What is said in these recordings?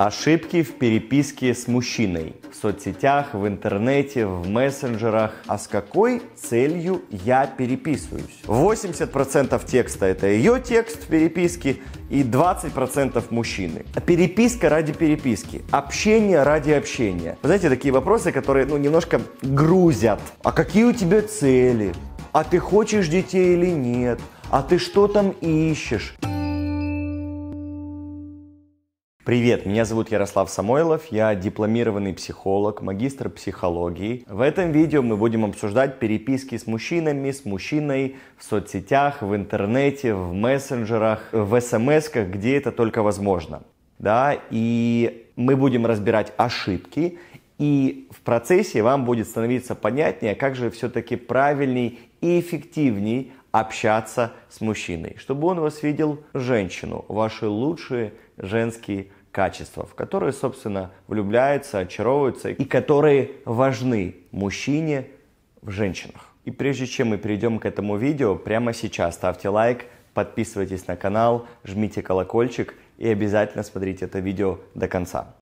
Ошибки в переписке с мужчиной. В соцсетях, в интернете, в мессенджерах. А с какой целью я переписываюсь? 80% текста это ее текст в переписке и 20% мужчины. Переписка ради переписки. Общение ради общения. Вы знаете, такие вопросы, которые ну, немножко грузят. А какие у тебя цели? А ты хочешь детей или нет? А ты что там ищешь? Привет, меня зовут Ярослав Самойлов, я дипломированный психолог, магистр психологии. В этом видео мы будем обсуждать переписки с мужчинами, с мужчиной в соцсетях, в интернете, в мессенджерах, в смс где это только возможно. Да, и мы будем разбирать ошибки, и в процессе вам будет становиться понятнее, как же все-таки правильней и эффективней общаться с мужчиной, чтобы он вас видел женщину, ваши лучшие женские качества, в которые, собственно, влюбляются, очаровываются и которые важны мужчине в женщинах. И прежде чем мы перейдем к этому видео, прямо сейчас ставьте лайк, подписывайтесь на канал, жмите колокольчик и обязательно смотрите это видео до конца.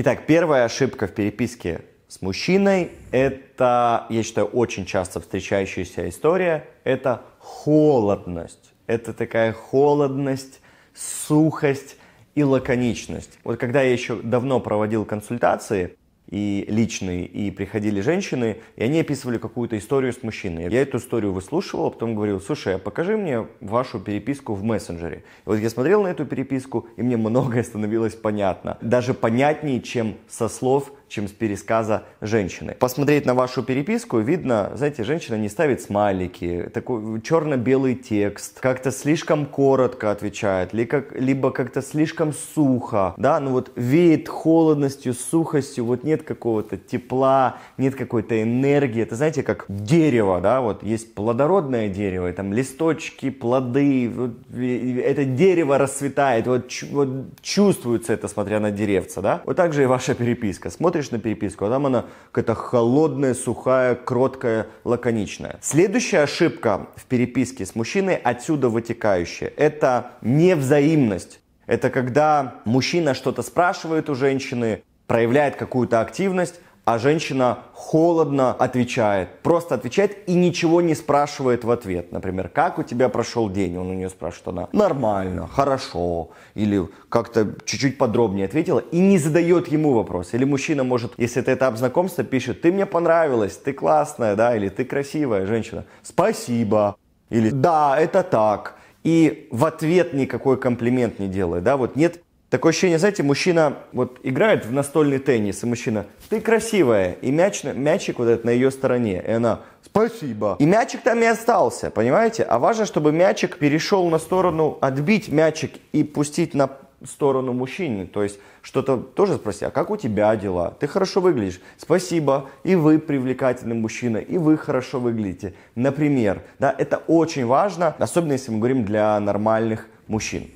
Итак, первая ошибка в переписке с мужчиной – это, я считаю, очень часто встречающаяся история – это холодность. Это такая холодность, сухость и лаконичность. Вот когда я еще давно проводил консультации, и личные, и приходили женщины, и они описывали какую-то историю с мужчиной. Я эту историю выслушивал, а потом говорил, слушай, а покажи мне вашу переписку в мессенджере. И вот я смотрел на эту переписку, и мне многое становилось понятно. Даже понятнее, чем со слов чем с пересказа женщины. Посмотреть на вашу переписку, видно, знаете, женщина не ставит смайлики, такой черно-белый текст, как-то слишком коротко отвечает, ли как, либо как-то слишком сухо, да, ну вот веет холодностью, сухостью, вот нет какого-то тепла, нет какой-то энергии, это знаете, как дерево, да, вот есть плодородное дерево, и там листочки, плоды, вот, это дерево расцветает, вот, вот чувствуется это, смотря на деревца, да, вот так же и ваша переписка, смотрите смотришь на переписку, а там она какая-то холодная, сухая, кроткая, лаконичная. Следующая ошибка в переписке с мужчиной, отсюда вытекающая, это невзаимность. Это когда мужчина что-то спрашивает у женщины, проявляет какую-то активность, а женщина холодно отвечает, просто отвечает и ничего не спрашивает в ответ. Например, как у тебя прошел день? Он у нее спрашивает, она нормально, хорошо, или как-то чуть-чуть подробнее ответила и не задает ему вопрос. Или мужчина может, если это этап знакомства, пишет, ты мне понравилась, ты классная, да, или ты красивая женщина, спасибо, или да, это так. И в ответ никакой комплимент не делает, да, вот нет Такое ощущение, знаете, мужчина вот играет в настольный теннис, и мужчина, ты красивая, и мяч, мячик вот этот на ее стороне, и она, спасибо. И мячик там и остался, понимаете? А важно, чтобы мячик перешел на сторону, отбить мячик и пустить на сторону мужчины. То есть что-то тоже спроси, а как у тебя дела? Ты хорошо выглядишь. Спасибо. И вы привлекательный мужчина, и вы хорошо выглядите. Например, да, это очень важно, особенно если мы говорим для нормальных мужчин.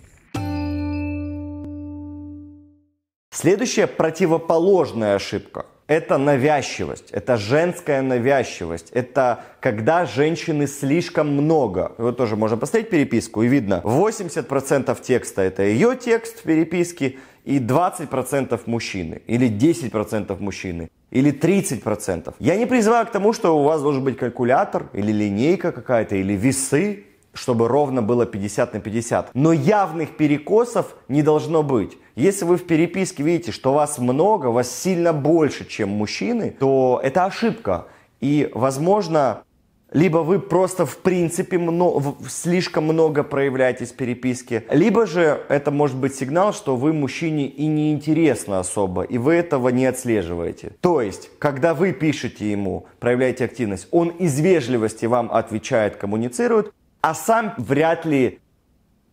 Следующая противоположная ошибка – это навязчивость, это женская навязчивость, это когда женщины слишком много. Вы тоже можно посмотреть переписку, и видно, 80% текста – это ее текст в переписке, и 20% мужчины, или 10% мужчины, или 30%. Я не призываю к тому, что у вас должен быть калькулятор, или линейка какая-то, или весы чтобы ровно было 50 на 50. Но явных перекосов не должно быть. Если вы в переписке видите, что вас много, вас сильно больше, чем мужчины, то это ошибка. И, возможно, либо вы просто в принципе много, слишком много проявляетесь в переписке, либо же это может быть сигнал, что вы мужчине и не интересно особо, и вы этого не отслеживаете. То есть, когда вы пишете ему, проявляете активность, он из вежливости вам отвечает, коммуницирует, а сам вряд ли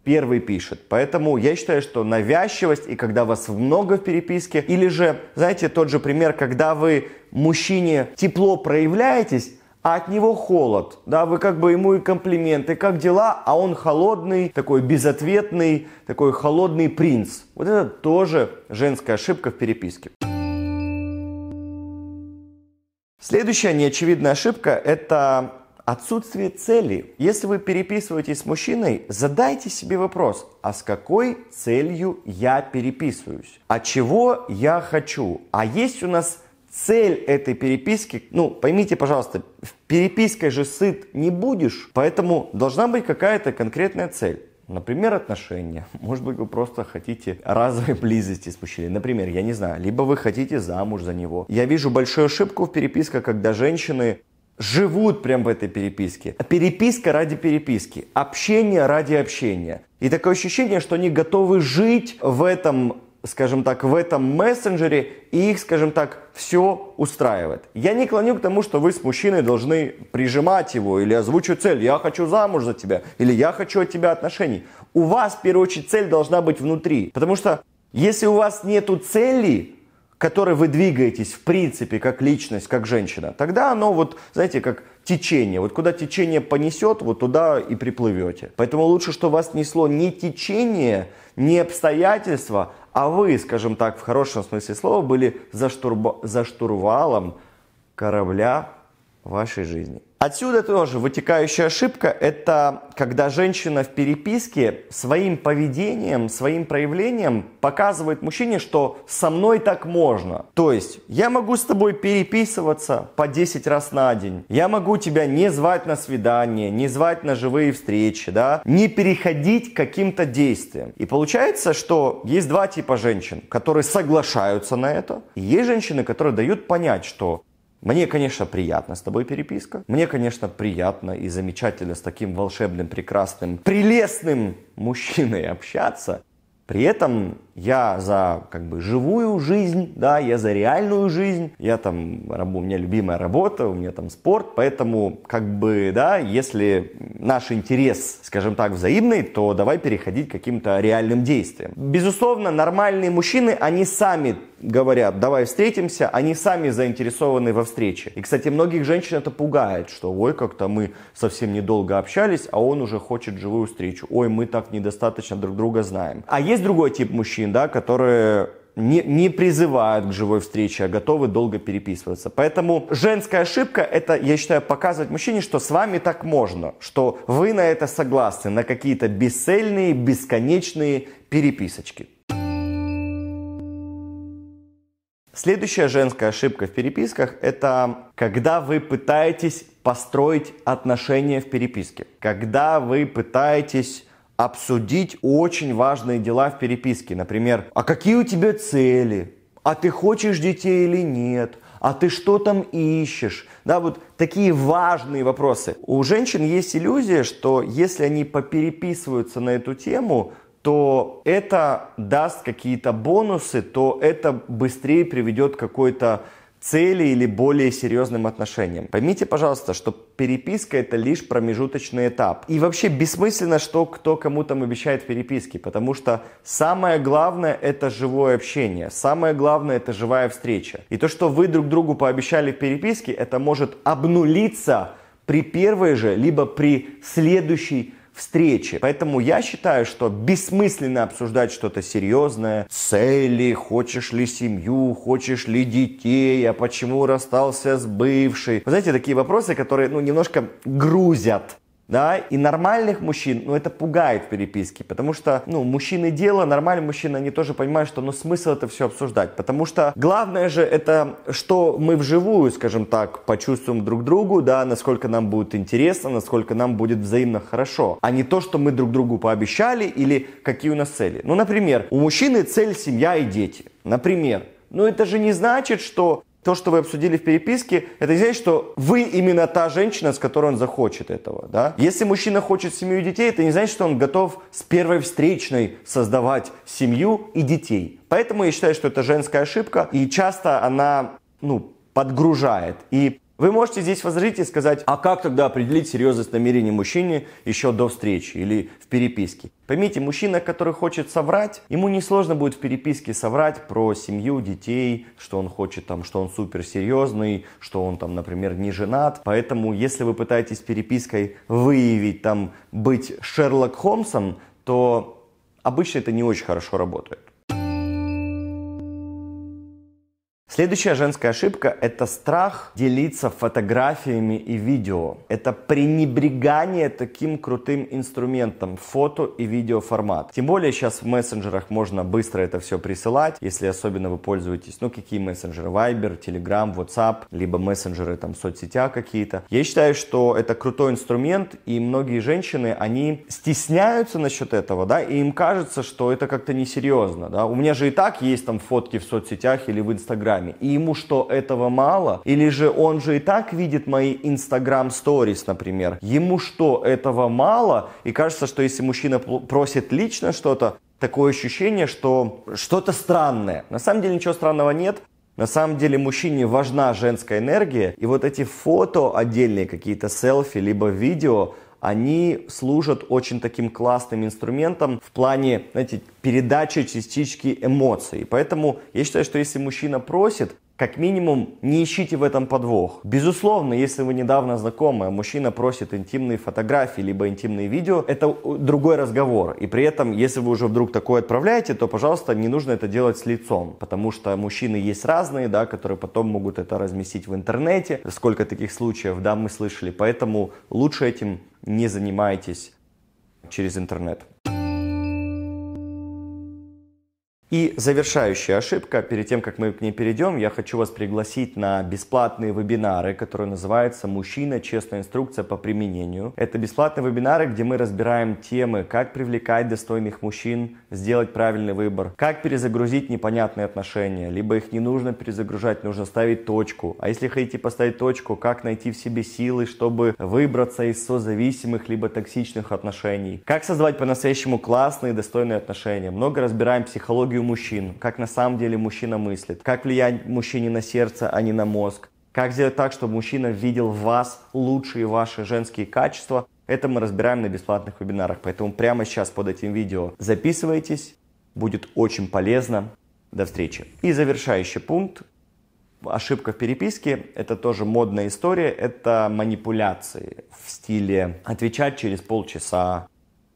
первый пишет. Поэтому я считаю, что навязчивость и когда вас много в переписке, или же, знаете, тот же пример, когда вы мужчине тепло проявляетесь, а от него холод. Да, вы как бы ему и комплименты, как дела, а он холодный, такой безответный, такой холодный принц. Вот это тоже женская ошибка в переписке. Следующая неочевидная ошибка – это Отсутствие цели. Если вы переписываетесь с мужчиной, задайте себе вопрос, а с какой целью я переписываюсь? А чего я хочу? А есть у нас цель этой переписки, ну, поймите, пожалуйста, в перепиской же сыт не будешь, поэтому должна быть какая-то конкретная цель. Например, отношения. Может быть, вы просто хотите разовой близости с мужчиной. Например, я не знаю, либо вы хотите замуж за него. Я вижу большую ошибку в переписках, когда женщины живут прям в этой переписке. А переписка ради переписки, общение ради общения. И такое ощущение, что они готовы жить в этом скажем так, в этом мессенджере и их, скажем так, все устраивает. Я не клоню к тому, что вы с мужчиной должны прижимать его или озвучивать цель. Я хочу замуж за тебя или я хочу от тебя отношений. У вас, в первую очередь, цель должна быть внутри. Потому что если у вас нету цели, которой вы двигаетесь, в принципе, как личность, как женщина, тогда оно вот, знаете, как течение. Вот куда течение понесет, вот туда и приплывете. Поэтому лучше, что вас несло не течение, не обстоятельства, а вы, скажем так, в хорошем смысле слова, были за, штурба- за штурвалом корабля вашей жизни. Отсюда тоже вытекающая ошибка – это когда женщина в переписке своим поведением, своим проявлением показывает мужчине, что со мной так можно. То есть я могу с тобой переписываться по 10 раз на день, я могу тебя не звать на свидание, не звать на живые встречи, да, не переходить к каким-то действиям. И получается, что есть два типа женщин, которые соглашаются на это, и есть женщины, которые дают понять, что мне, конечно, приятно с тобой переписка. Мне, конечно, приятно и замечательно с таким волшебным, прекрасным, прелестным мужчиной общаться. При этом я за как бы живую жизнь, да, я за реальную жизнь, я там, у меня любимая работа, у меня там спорт, поэтому как бы, да, если наш интерес, скажем так, взаимный, то давай переходить к каким-то реальным действиям. Безусловно, нормальные мужчины, они сами говорят, давай встретимся, они сами заинтересованы во встрече. И, кстати, многих женщин это пугает, что ой, как-то мы совсем недолго общались, а он уже хочет живую встречу. Ой, мы так недостаточно друг друга знаем. А есть другой тип мужчин, женщин, да, которые не, не призывают к живой встрече, а готовы долго переписываться. Поэтому женская ошибка – это, я считаю, показывать мужчине, что с вами так можно, что вы на это согласны, на какие-то бесцельные, бесконечные переписочки. Следующая женская ошибка в переписках – это когда вы пытаетесь построить отношения в переписке, когда вы пытаетесь обсудить очень важные дела в переписке. Например, а какие у тебя цели? А ты хочешь детей или нет? а ты что там ищешь? Да, вот такие важные вопросы. У женщин есть иллюзия, что если они попереписываются на эту тему, то это даст какие-то бонусы, то это быстрее приведет к какой-то цели или более серьезным отношениям. Поймите, пожалуйста, что переписка это лишь промежуточный этап. И вообще бессмысленно, что кто кому там обещает переписки, потому что самое главное это живое общение, самое главное это живая встреча. И то, что вы друг другу пообещали в переписке, это может обнулиться при первой же, либо при следующей встречи. Поэтому я считаю, что бессмысленно обсуждать что-то серьезное, цели, хочешь ли семью, хочешь ли детей, а почему расстался с бывшей. Вы знаете, такие вопросы, которые, ну, немножко грузят да, и нормальных мужчин, ну, это пугает в переписке, потому что, ну, мужчины дело, нормальные мужчины, они тоже понимают, что, ну, смысл это все обсуждать, потому что главное же это, что мы вживую, скажем так, почувствуем друг другу, да, насколько нам будет интересно, насколько нам будет взаимно хорошо, а не то, что мы друг другу пообещали или какие у нас цели. Ну, например, у мужчины цель семья и дети, например, но ну, это же не значит, что то, что вы обсудили в переписке, это не значит, что вы именно та женщина, с которой он захочет этого. Да? Если мужчина хочет семью и детей, это не значит, что он готов с первой встречной создавать семью и детей. Поэтому я считаю, что это женская ошибка, и часто она ну, подгружает. И вы можете здесь возразить и сказать, а как тогда определить серьезность намерений мужчины еще до встречи или в переписке? Поймите, мужчина, который хочет соврать, ему несложно будет в переписке соврать про семью, детей, что он хочет там, что он суперсерьезный, что он там, например, не женат. Поэтому, если вы пытаетесь перепиской выявить там быть Шерлок Холмсом, то обычно это не очень хорошо работает. Следующая женская ошибка – это страх делиться фотографиями и видео. Это пренебрегание таким крутым инструментом фото и видеоформат. Тем более сейчас в мессенджерах можно быстро это все присылать, если особенно вы пользуетесь, ну, какие мессенджеры, Viber, Telegram, WhatsApp, либо мессенджеры там соцсетя какие-то. Я считаю, что это крутой инструмент, и многие женщины, они стесняются насчет этого, да, и им кажется, что это как-то несерьезно, да. У меня же и так есть там фотки в соцсетях или в Инстаграме, деньгами. И ему что, этого мало? Или же он же и так видит мои Instagram Stories, например. Ему что, этого мало? И кажется, что если мужчина просит лично что-то, такое ощущение, что что-то странное. На самом деле ничего странного нет. На самом деле мужчине важна женская энергия, и вот эти фото отдельные, какие-то селфи, либо видео, они служат очень таким классным инструментом в плане, знаете, передачи частички эмоций. Поэтому я считаю, что если мужчина просит, как минимум, не ищите в этом подвох. Безусловно, если вы недавно знакомы, а мужчина просит интимные фотографии, либо интимные видео, это другой разговор. И при этом, если вы уже вдруг такое отправляете, то, пожалуйста, не нужно это делать с лицом, потому что мужчины есть разные, да, которые потом могут это разместить в интернете. Сколько таких случаев, да, мы слышали. Поэтому лучше этим не занимайтесь через интернет. И завершающая ошибка, перед тем, как мы к ней перейдем, я хочу вас пригласить на бесплатные вебинары, которые называются «Мужчина. Честная инструкция по применению». Это бесплатные вебинары, где мы разбираем темы, как привлекать достойных мужчин, сделать правильный выбор, как перезагрузить непонятные отношения, либо их не нужно перезагружать, нужно ставить точку. А если хотите поставить точку, как найти в себе силы, чтобы выбраться из созависимых либо токсичных отношений, как создавать по-настоящему классные достойные отношения. Много разбираем психологию психологию мужчин, как на самом деле мужчина мыслит, как влиять мужчине на сердце, а не на мозг, как сделать так, чтобы мужчина видел в вас лучшие ваши женские качества. Это мы разбираем на бесплатных вебинарах, поэтому прямо сейчас под этим видео записывайтесь, будет очень полезно. До встречи. И завершающий пункт. Ошибка в переписке – это тоже модная история, это манипуляции в стиле отвечать через полчаса,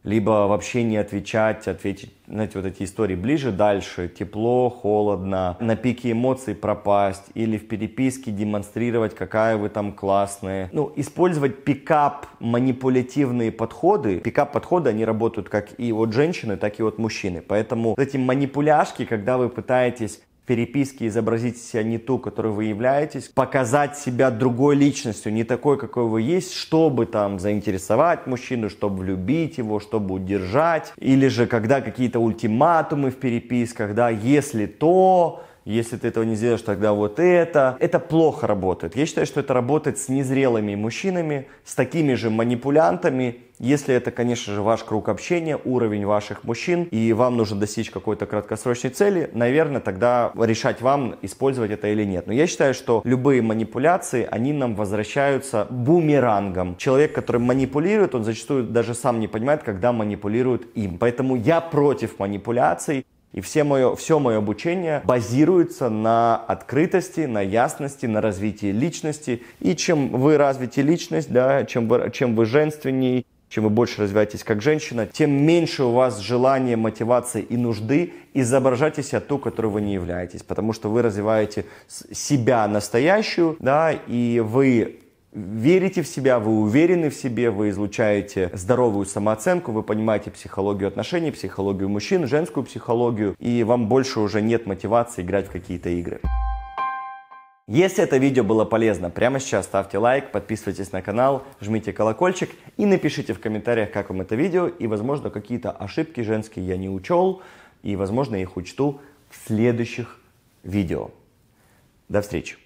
либо вообще не отвечать, ответить, знаете, вот эти истории ближе, дальше, тепло, холодно, на пике эмоций пропасть или в переписке демонстрировать, какая вы там классная. Ну, использовать пикап, манипулятивные подходы. Пикап-подходы, они работают как и от женщины, так и от мужчины. Поэтому эти манипуляшки, когда вы пытаетесь переписке изобразить себя не ту, которой вы являетесь, показать себя другой личностью, не такой, какой вы есть, чтобы там заинтересовать мужчину, чтобы влюбить его, чтобы удержать, или же когда какие-то ультиматумы в переписках, да, если то, если ты этого не сделаешь, тогда вот это. Это плохо работает. Я считаю, что это работает с незрелыми мужчинами, с такими же манипулянтами, если это, конечно же, ваш круг общения, уровень ваших мужчин, и вам нужно достичь какой-то краткосрочной цели, наверное, тогда решать вам, использовать это или нет. Но я считаю, что любые манипуляции, они нам возвращаются бумерангом. Человек, который манипулирует, он зачастую даже сам не понимает, когда манипулирует им. Поэтому я против манипуляций. И все мое, все мое обучение базируется на открытости, на ясности, на развитии личности. И чем вы развите личность, да, чем, вы, чем вы женственней, чем вы больше развиваетесь как женщина, тем меньше у вас желания, мотивации и нужды изображать из себя ту, которой вы не являетесь. Потому что вы развиваете себя настоящую, да, и вы верите в себя, вы уверены в себе, вы излучаете здоровую самооценку, вы понимаете психологию отношений, психологию мужчин, женскую психологию, и вам больше уже нет мотивации играть в какие-то игры. Если это видео было полезно, прямо сейчас ставьте лайк, подписывайтесь на канал, жмите колокольчик и напишите в комментариях, как вам это видео, и, возможно, какие-то ошибки женские я не учел, и, возможно, их учту в следующих видео. До встречи!